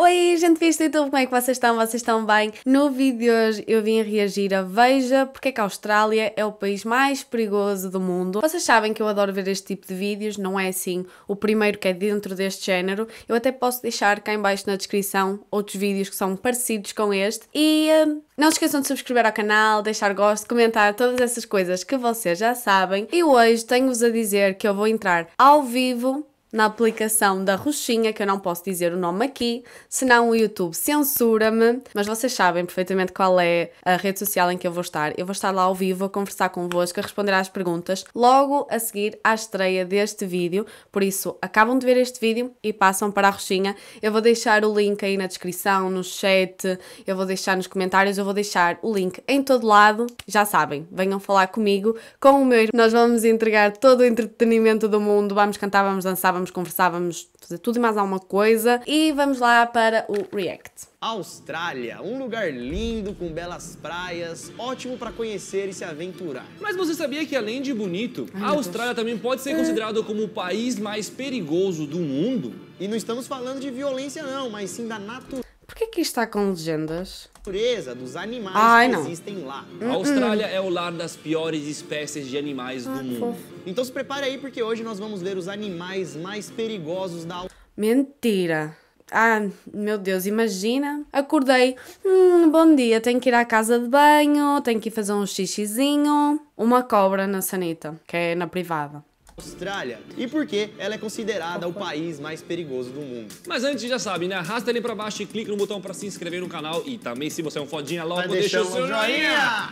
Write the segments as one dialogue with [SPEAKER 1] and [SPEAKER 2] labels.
[SPEAKER 1] Oi, gente vista YouTube, como é que vocês estão? Vocês estão bem? No vídeo de hoje eu vim reagir a Veja porque é que a Austrália é o país mais perigoso do mundo. Vocês sabem que eu adoro ver este tipo de vídeos, não é assim o primeiro que é dentro deste género. Eu até posso deixar cá em baixo na descrição outros vídeos que são parecidos com este. E hum, não se esqueçam de subscrever ao canal, deixar gosto, comentar, todas essas coisas que vocês já sabem. E hoje tenho-vos a dizer que eu vou entrar ao vivo na aplicação da roxinha, que eu não posso dizer o nome aqui, senão o YouTube censura-me. Mas vocês sabem perfeitamente qual é a rede social em que eu vou estar. Eu vou estar lá ao vivo a conversar convosco, a responder às perguntas, logo a seguir à estreia deste vídeo. Por isso, acabam de ver este vídeo e passam para a roxinha. Eu vou deixar o link aí na descrição, no chat, eu vou deixar nos comentários, eu vou deixar o link em todo lado. Já sabem, venham falar comigo, com o meu. Nós vamos entregar todo o entretenimento do mundo, vamos cantar, vamos dançar, falávamos, conversávamos, fazer tudo e mais alguma coisa. E vamos lá para
[SPEAKER 2] o React.
[SPEAKER 3] Austrália, um lugar lindo com belas praias, ótimo para conhecer e se aventurar.
[SPEAKER 2] Mas você sabia que além de bonito, Ai, a Austrália também pode ser é. considerada como o país mais perigoso do mundo? E não estamos falando de violência não, mas sim
[SPEAKER 3] da natureza. Por que é está com legendas? natureza dos animais Ai, que não. existem lá. A Austrália é
[SPEAKER 2] o lar das piores espécies de animais ah, do mundo. Fofo.
[SPEAKER 3] Então se prepare aí porque hoje nós vamos ver os animais mais perigosos da Mentira. Ah, meu Deus, imagina.
[SPEAKER 1] Acordei. Hum, bom dia, tenho que ir à casa de banho, tenho que ir fazer um xixizinho. Uma cobra na sanita, que é na privada.
[SPEAKER 3] Austrália e porque ela é considerada o país mais perigoso do mundo.
[SPEAKER 2] Mas antes, já sabe, né? Arrasta ali pra baixo e clica no botão pra se inscrever no canal e também, se você é um fodinha, logo Vai deixa o seu joinha!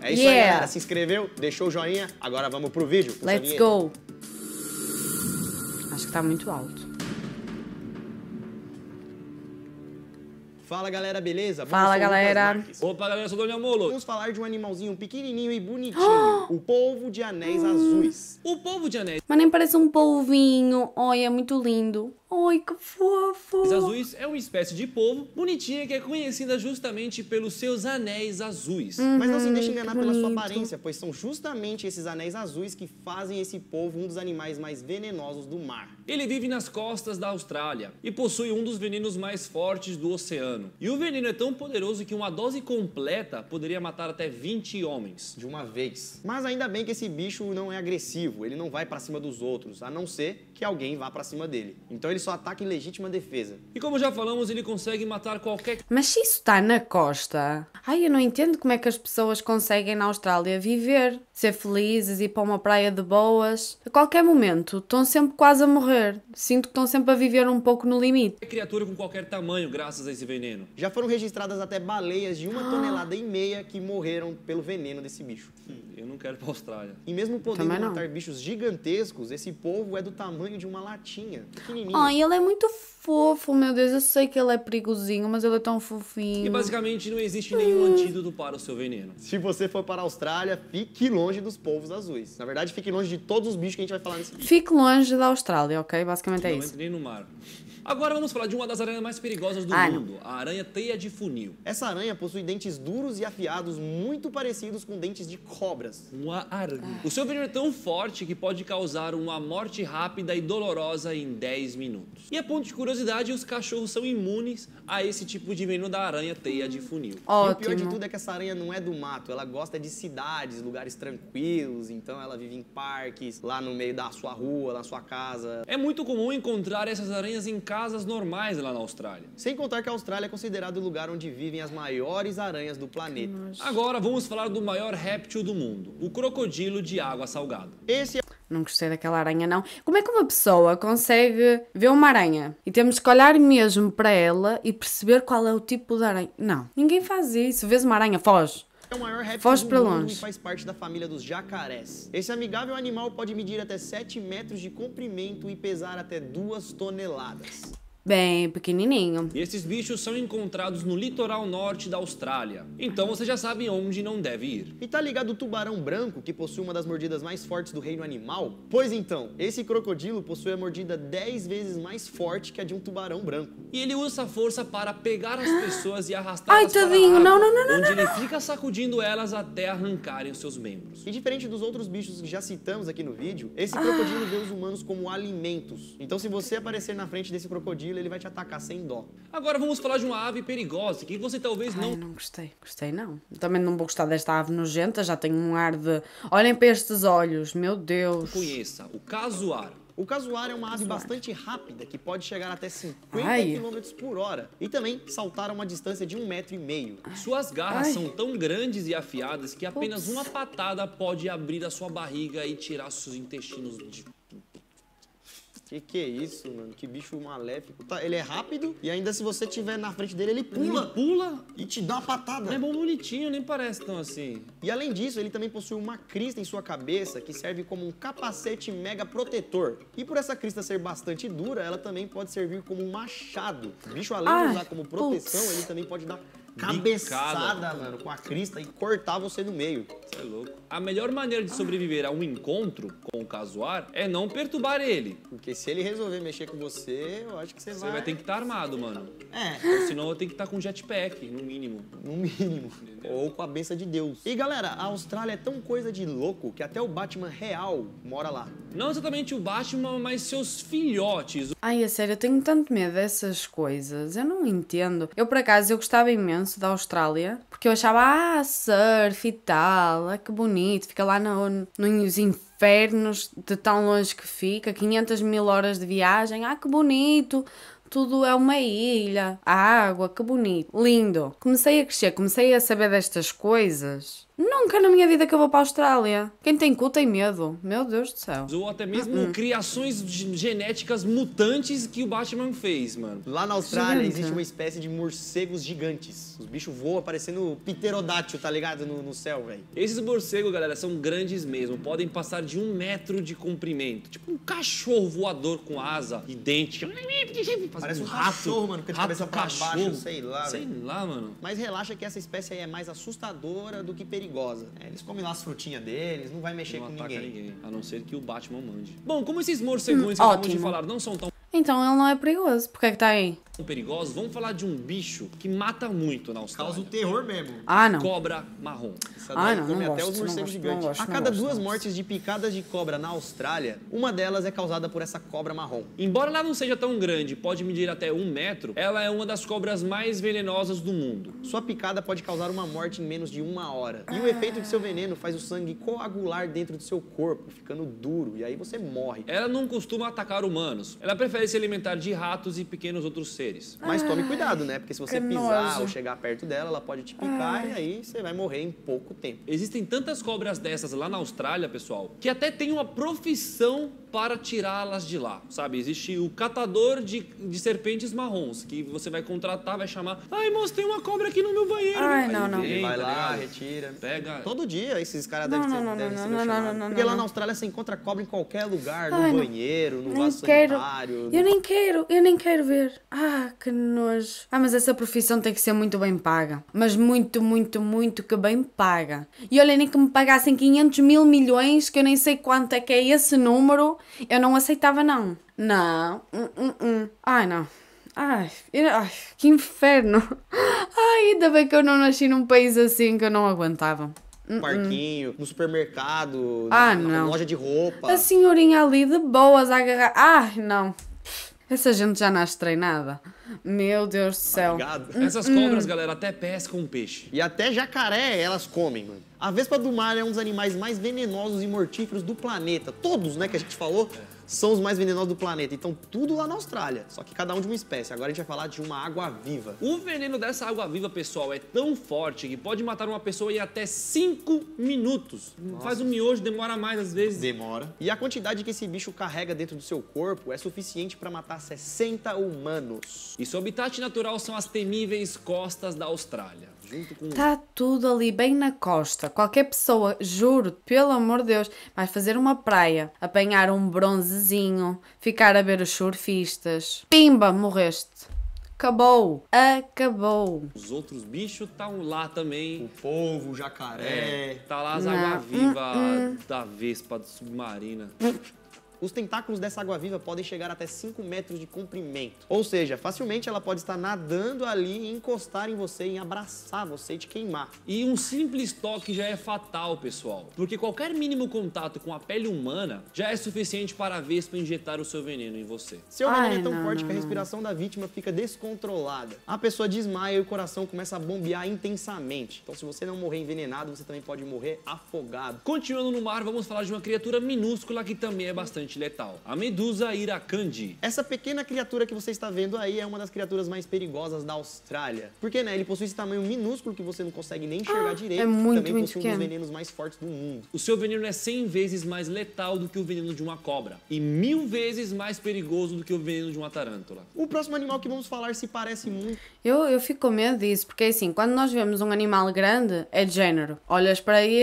[SPEAKER 3] É isso yeah. aí, galera.
[SPEAKER 2] Se inscreveu, deixou o joinha. Agora vamos pro vídeo. Let's go!
[SPEAKER 1] Acho que tá muito alto.
[SPEAKER 3] Fala galera, beleza? Bom, Fala galera. Opa galera, sou o Daniel Molo. Vamos falar de um animalzinho pequenininho e bonitinho, o polvo de anéis hum. azuis. O polvo de anéis. Mas
[SPEAKER 1] nem parece um polvinho, olha, é muito lindo. Ai, que fofo! Os azuis
[SPEAKER 2] é uma espécie de povo bonitinha que é conhecida justamente pelos seus anéis azuis. Uhum, Mas não se uhum, deixe enganar pela sua aparência,
[SPEAKER 3] pois são justamente esses anéis azuis que fazem esse povo um dos animais mais venenosos do mar.
[SPEAKER 2] Ele vive nas costas da Austrália e possui um dos venenos mais fortes do oceano. E o veneno é tão poderoso que uma dose completa poderia matar até 20 homens. De uma vez. Mas ainda bem que esse bicho não é agressivo, ele não vai para cima dos
[SPEAKER 3] outros, a não ser que alguém vá para cima dele. Então ele ele só ataca em legítima defesa. E como já falamos, ele consegue matar qualquer.
[SPEAKER 1] Mas se isso está na costa. Ai, eu não entendo como é que as pessoas conseguem na Austrália viver, ser felizes, ir para uma praia de boas. A qualquer momento, estão sempre quase a morrer. Sinto que estão sempre a viver um pouco no limite.
[SPEAKER 2] É criatura com qualquer tamanho, graças a esse veneno.
[SPEAKER 3] Já foram registradas até baleias de uma ah. tonelada e meia que morreram pelo veneno desse bicho. Hum, eu não quero ir pra Austrália. E mesmo podendo matar bichos gigantescos,
[SPEAKER 2] esse povo é do tamanho de uma latinha. Pequenininho. Oh, Ai,
[SPEAKER 1] ele é muito fofo, meu Deus. Eu sei que ele é perigosinho, mas ele é tão fofinho. E
[SPEAKER 2] basicamente não existe nenhum ah. antídoto para o seu veneno. Se
[SPEAKER 3] você for para a Austrália, fique longe dos povos azuis. Na verdade, fique longe de todos os bichos que a gente vai falar nesse vídeo.
[SPEAKER 1] Fique longe da Austrália, ok? Basicamente é não, isso. Não
[SPEAKER 2] entre no mar. Agora vamos falar de uma das aranhas mais perigosas do Ai, ah, mundo, não. a aranha teia de funil. Essa aranha possui dentes duros e afiados, muito
[SPEAKER 3] parecidos com dentes de cobras.
[SPEAKER 2] Uma aranha. Ai. O seu veneno é tão forte que pode causar uma morte rápida e dolorosa em 10 minutos. E a é ponto de curiosidade, os cachorros são imunes a esse tipo de veneno da aranha teia de funil. Ótimo. E o pior de tudo é que essa aranha não é do
[SPEAKER 3] mato, ela gosta de cidades, lugares tranquilos, então ela vive em parques, lá no meio da sua rua, na sua casa.
[SPEAKER 2] É muito comum encontrar essas aranhas em casa casas normais lá na Austrália. Sem contar que a Austrália é considerado o lugar onde vivem as maiores aranhas do planeta. Agora vamos falar do maior réptil do mundo, o crocodilo de água salgada.
[SPEAKER 3] Esse é...
[SPEAKER 1] Não gostei daquela aranha, não. Como é que uma pessoa consegue ver uma aranha? E temos que olhar mesmo para ela e perceber qual é o tipo de aranha. Não, ninguém faz isso. Vês uma aranha, foge.
[SPEAKER 3] É o maior réptil Foge pra longe. e faz parte da família dos jacarés. Esse amigável animal pode medir até 7 metros de comprimento e pesar até 2 toneladas. Bem pequenininho.
[SPEAKER 2] E esses bichos são encontrados no litoral norte da Austrália. Então você já sabe onde não deve ir. E tá ligado o tubarão branco, que possui uma das mordidas mais fortes do reino animal? Pois então,
[SPEAKER 3] esse crocodilo possui a mordida 10 vezes mais forte que a de um tubarão branco. E ele usa a
[SPEAKER 2] força para pegar as pessoas e
[SPEAKER 3] arrastá-las para a não não, não, não, onde ele fica sacudindo elas até arrancarem os seus membros. E diferente dos outros bichos que já citamos aqui no vídeo, esse crocodilo vê os humanos como alimentos. Então se você aparecer na frente desse crocodilo, ele, ele vai te atacar sem dó.
[SPEAKER 2] Agora vamos falar de uma ave perigosa que você talvez Ai, não. não gostei,
[SPEAKER 1] gostei não. Também não vou gostar desta ave nojenta, já tenho um ar de. Olhem para estes olhos, meu Deus. Conheça o casuar.
[SPEAKER 3] O casuar é uma ave bastante rápida que pode chegar até 50 Ai. km por hora e também saltar a uma distância de um metro e meio. Suas garras Ai. são tão
[SPEAKER 2] grandes e afiadas
[SPEAKER 3] que apenas Ups. uma
[SPEAKER 2] patada pode abrir a sua barriga e tirar seus intestinos de
[SPEAKER 3] que que é isso, mano? Que bicho maléfico. Tá, ele é rápido e ainda se você tiver na frente dele, ele pula. Ele pula e te dá uma patada. Não é bom bonitinho, nem parece tão assim. E além disso, ele também possui uma crista em sua cabeça que serve como um capacete mega protetor. E por essa crista ser bastante dura, ela também pode servir como um machado. O bicho, além Ai, de usar como proteção, putz. ele também pode dar cabeçada, Bicada. mano, com a crista
[SPEAKER 2] e cortar você no meio. Você é louco. A melhor maneira de sobreviver a um encontro com o casuar é não perturbar ele. Porque se ele resolver mexer com você, eu acho que você, você vai... Você vai ter que estar tá armado, mano.
[SPEAKER 3] É. Ou senão eu tenho que estar tá com jetpack, no mínimo. No mínimo. Entendeu? Ou com a benção de Deus. E galera, a Austrália é tão coisa de louco que até o Batman real mora lá. Não exatamente
[SPEAKER 1] o Batman, mas seus filhotes. Ai, é sério, eu tenho tanto medo dessas coisas. Eu não entendo. Eu, por acaso, eu gostava imenso imenso da Austrália, porque eu achava, ah, surf e tal, ah, que bonito, fica lá no, nos infernos de tão longe que fica, 500 mil horas de viagem, ah, que bonito, tudo é uma ilha, a água, que bonito, lindo. Comecei a crescer, comecei a saber destas coisas Nunca na minha vida que eu vou para a Austrália. Quem tem cu tem medo.
[SPEAKER 2] Meu Deus do céu. Ou até mesmo hum. criações genéticas mutantes que o Batman fez, mano. Lá na Austrália Gigante. existe uma
[SPEAKER 3] espécie de morcegos gigantes. Os bichos voam parecendo pterodátil, tá ligado? No, no céu,
[SPEAKER 2] velho. Esses morcegos, galera, são grandes mesmo. Podem passar de um metro de comprimento. Tipo um cachorro voador com asa e dente.
[SPEAKER 3] Parece um, rato. cachorro, mano. Com a cabeça pra baixo, sei lá. Sei véio. lá, mano. Mas relaxa que essa espécie aí é mais assustadora do que perigosa
[SPEAKER 2] perigosa. É, eles comem lá as frutinhas deles, não vai mexer não com ninguém. ninguém. A não ser que o Batman mande. Bom, como esses morcegões hum, que acabamos de falar não são tão...
[SPEAKER 1] Então ele não é perigoso. Por que é que tá aí?
[SPEAKER 2] perigosos, vamos falar de um bicho que mata muito na Austrália. Causa o terror mesmo. Ah, não. Cobra marrom. Essa ah, não, come não até gosto, os morcegos gigantes. a cada gosto,
[SPEAKER 3] duas mortes de picadas de cobra na Austrália, uma delas
[SPEAKER 2] é causada por essa cobra marrom. Embora ela não seja tão grande, pode medir até um metro, ela é uma das cobras mais venenosas do mundo. Sua picada pode causar uma morte em menos de uma hora. E o efeito
[SPEAKER 3] de seu veneno faz o sangue coagular dentro do seu corpo, ficando duro, e aí você morre.
[SPEAKER 2] Ela não costuma atacar humanos. Ela prefere se alimentar de ratos e pequenos outros seres seres. Mas tome cuidado, né? Porque se você pisar ou chegar perto dela, ela pode te picar e aí você vai morrer em pouco tempo. Existem tantas cobras dessas lá na Austrália, pessoal, que até tem uma profissão para tirá-las de lá, sabe? Existe o catador de, de serpentes marrons, que você vai contratar, vai chamar. Ai, moço, tem uma cobra aqui no meu banheiro. Ai, não, não. Vem, vai lá, retira. Pega.
[SPEAKER 3] Todo dia esses caras devem ser. Não, não, não, não, não, Porque lá na Austrália você encontra cobra em qualquer lugar, no banheiro, no vaso sanitário. Eu nem
[SPEAKER 1] quero, eu nem quero ver. Ah. Ah, que nojo. Ah, mas essa profissão tem que ser muito bem paga. Mas muito, muito, muito que bem paga. E olha, nem que me pagassem 500 mil milhões, que eu nem sei quanto é que é esse número, eu não aceitava, não. Não. Uh, uh, uh. Ai, não. Ai, ai, que inferno. Ai, ainda bem que eu não nasci num país assim que eu não aguentava.
[SPEAKER 3] Um hum. parquinho, no supermercado, ah, na, na loja de roupa.
[SPEAKER 1] A senhorinha ali de boas a agarrar. Ai, não. Essa gente já nasce treinada. Meu Deus do
[SPEAKER 3] céu. Obrigado. Essas hum. cobras,
[SPEAKER 2] galera, até pescam um peixe.
[SPEAKER 3] E até jacaré elas comem, mano. A vespa do mar é um dos animais mais venenosos e mortíferos do planeta. Todos, né, que a gente falou. É são os mais venenosos do planeta. Então, tudo lá na Austrália, só que cada um de uma espécie. Agora a gente vai falar de uma água-viva.
[SPEAKER 2] O veneno dessa água-viva, pessoal, é tão forte que pode matar uma pessoa em até 5 minutos. Nossa. Faz um miojo, demora mais às vezes. Demora. E a quantidade que esse bicho carrega
[SPEAKER 3] dentro do seu corpo é suficiente para matar 60 humanos. E seu habitat natural
[SPEAKER 2] são as temíveis costas da Austrália junto com. Está
[SPEAKER 1] tudo ali bem na costa. Qualquer pessoa, juro, pelo amor de Deus, vai fazer uma praia, apanhar um bronzezinho, ficar a ver os surfistas. Pimba, morreste. Acabou!
[SPEAKER 2] Acabou! Os outros bichos estão lá também. O povo, o jacaré. É, tá lá as águas-vivas hum, hum. da Vespa, de submarina.
[SPEAKER 3] Hum. Os tentáculos dessa água-viva podem chegar até 5 metros de comprimento. Ou seja, facilmente ela pode estar nadando
[SPEAKER 2] ali e encostar em você, em abraçar você e te queimar. E um simples toque já é fatal, pessoal. Porque qualquer mínimo contato com a pele humana já é suficiente para a vespa injetar o seu veneno em você. Seu veneno é tão não, forte não, que a respiração
[SPEAKER 3] não. da vítima fica descontrolada. A pessoa desmaia e o coração começa a bombear intensamente. Então se você não morrer envenenado, você também pode
[SPEAKER 2] morrer afogado. Continuando no mar, vamos falar de uma criatura minúscula que também é bastante bastante letal. A medusa iracandi.
[SPEAKER 3] Essa pequena criatura que você está vendo aí é uma das criaturas mais perigosas
[SPEAKER 2] da Austrália.
[SPEAKER 3] Porque, né, ele possui esse tamanho minúsculo que você não consegue nem enxergar ah, é direito. É muito, também muito possui pequeno. um dos
[SPEAKER 2] venenos mais fortes do mundo. O seu veneno é 100 vezes mais letal do que o veneno de uma cobra. E mil vezes mais perigoso do que o veneno de uma tarântula.
[SPEAKER 3] O próximo animal que vamos falar se parece muito...
[SPEAKER 1] Eu, eu fico com medo disso, porque assim, quando nós vemos um animal grande, é de género. Olhas para ele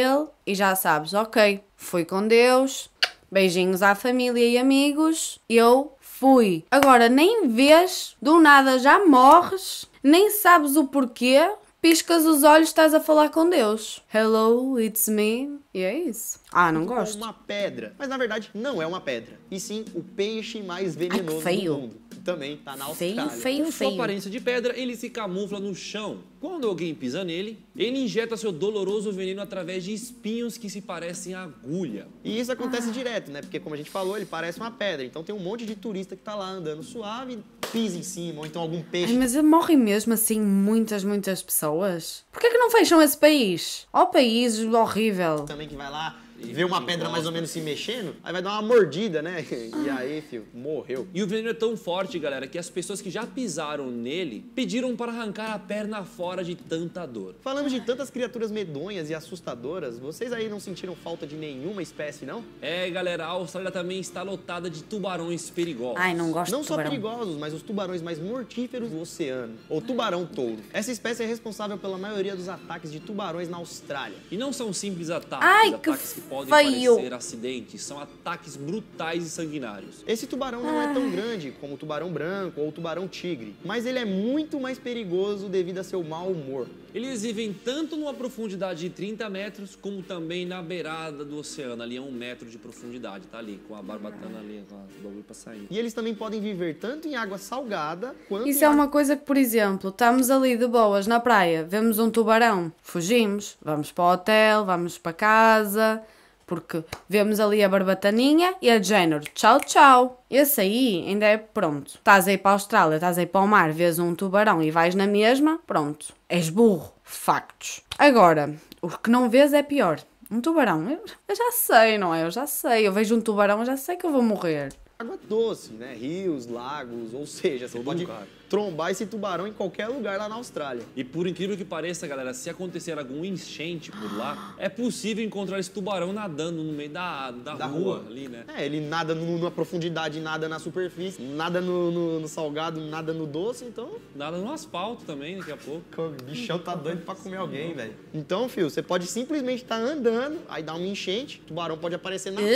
[SPEAKER 1] e já sabes, ok, foi com Deus, Beijinhos à família e amigos. Eu fui. Agora, nem vês, do nada já morres, nem sabes o porquê. Piscas os olhos, estás a falar com Deus. Hello, it's me. E é isso. Ah, não gosto. É
[SPEAKER 3] uma pedra. Mas na verdade não é uma pedra. E sim o peixe mais venenoso Ai, do mundo
[SPEAKER 2] também tá na Austrália. Feio, feio, Com sua aparência de pedra, ele se camufla no chão. Quando alguém pisa nele, ele injeta seu doloroso veneno através de espinhos que se parecem a agulha. E isso acontece ah. direto, né? Porque como a gente falou, ele parece uma
[SPEAKER 3] pedra. Então tem um monte de turista que está lá andando suave, pisa em cima, ou então algum peixe. Ai, mas morrem
[SPEAKER 1] mesmo assim muitas, muitas pessoas? Por que, é que não fecham esse país? Ó oh, país horrível.
[SPEAKER 3] Também
[SPEAKER 2] que vai lá vê uma pedra mais ou menos se mexendo, aí vai dar uma mordida, né? E aí, filho, morreu. E o veneno é tão forte, galera, que as pessoas que já pisaram nele pediram para arrancar a perna fora de tanta dor. Falando de tantas criaturas medonhas e assustadoras,
[SPEAKER 3] vocês aí não sentiram falta de nenhuma espécie, não?
[SPEAKER 2] É, galera, a Austrália também está lotada de tubarões perigosos. Ai, não gosto Não de só tubarão. perigosos, mas os
[SPEAKER 3] tubarões mais mortíferos do oceano, ou tubarão-touro. Essa espécie é responsável pela maioria dos ataques de tubarões na Austrália. E não são simples ataques, Ai, que ataques podem Faiu. parecer
[SPEAKER 2] acidentes, são ataques brutais e sanguinários.
[SPEAKER 3] Esse tubarão não é tão grande como o tubarão branco ou o tubarão tigre, mas ele é muito mais perigoso devido a seu mau humor.
[SPEAKER 2] Eles vivem tanto numa profundidade de 30 metros, como também na beirada do oceano, ali a é um metro de profundidade, tá ali, com a barbatana ali, com o bagulho pra sair.
[SPEAKER 3] E eles também podem viver tanto em água salgada quanto Isso é uma coisa que, por exemplo,
[SPEAKER 1] estamos ali de boas na praia, vemos um tubarão, fugimos, vamos para o hotel, vamos para casa, porque vemos ali a barbataninha e a de género, tchau, tchau. Esse aí ainda é pronto. Estás aí para a Austrália, estás aí para o mar, vês um tubarão e vais na mesma, pronto. És burro. Factos. Agora, o que não vês é pior. Um tubarão. Eu, já sei, não é? Eu já sei. Eu vejo um tubarão, eu já sei que eu vou morrer.
[SPEAKER 3] Água doce, né? Rios, lagos, ou seja, você pode... Lugar trombar esse tubarão em qualquer
[SPEAKER 2] lugar lá na Austrália. E por incrível que pareça, galera, se acontecer algum enchente por lá, é possível encontrar esse tubarão nadando no meio da, da, da rua, rua, ali, né?
[SPEAKER 3] É, ele nada numa profundidade, nada na superfície, nada no, no, no salgado, nada no doce, então... Nada no asfalto também, daqui a pouco. O bichão tá doido pra comer alguém, velho. Então, filho, você pode simplesmente estar tá andando, aí dá uma enchente, o tubarão pode aparecer na rua.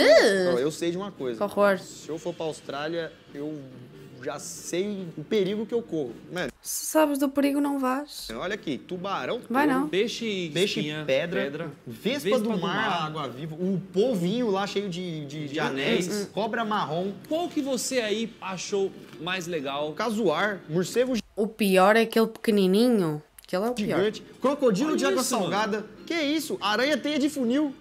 [SPEAKER 3] Uh! eu sei de uma coisa. Concordo. Se eu for pra Austrália, eu já sei o perigo que eu corro. Mano. Se sabes
[SPEAKER 1] do perigo, não vais.
[SPEAKER 3] Olha aqui, tubarão, Vai não. peixe, peixe espinha, pedra, pedra vespa, vespa, do, mar, mar. água-viva, o polvinho lá cheio de, de, de anéis, hum, hum. cobra marrom. Qual que você aí achou mais legal? Casuar, morcego... O pior é aquele
[SPEAKER 1] pequenininho, que é o pior. Gigante,
[SPEAKER 3] crocodilo Olha de água isso, salgada... Mano. Que é isso? Aranha teia de funil.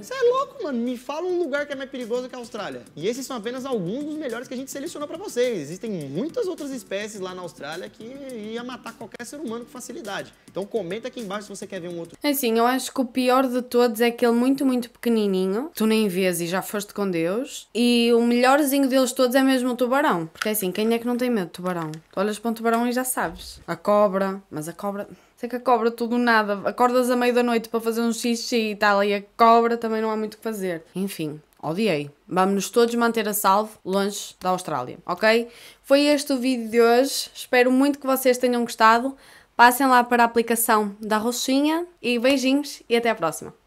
[SPEAKER 3] Você ah, é louco, mano. Me fala um lugar que é mais perigoso que a Austrália. E esses são apenas alguns dos melhores que a gente selecionou para vocês. Existem muitas outras espécies lá na Austrália que ia matar qualquer ser humano com facilidade. Então comenta aqui embaixo se você quer ver um outro.
[SPEAKER 1] É assim, eu acho que o pior de todos é aquele muito, muito pequenininho. Tu nem vês e já foste com Deus. E o melhorzinho deles todos é mesmo o tubarão. Porque é assim, quem é que não tem medo de tubarão? Tu olhas para um tubarão e já sabes. A cobra, mas a cobra... Sei que a cobra tudo nada. Acordas a meio da noite para fazer um xixi e tal, tá e a cobra também não há muito o que fazer. Enfim, odiei. Vamos-nos todos manter a salvo longe da Austrália, ok? Foi este o vídeo de hoje. Espero muito que vocês tenham gostado. Passem lá para a aplicação da roxinha e beijinhos e até a próxima.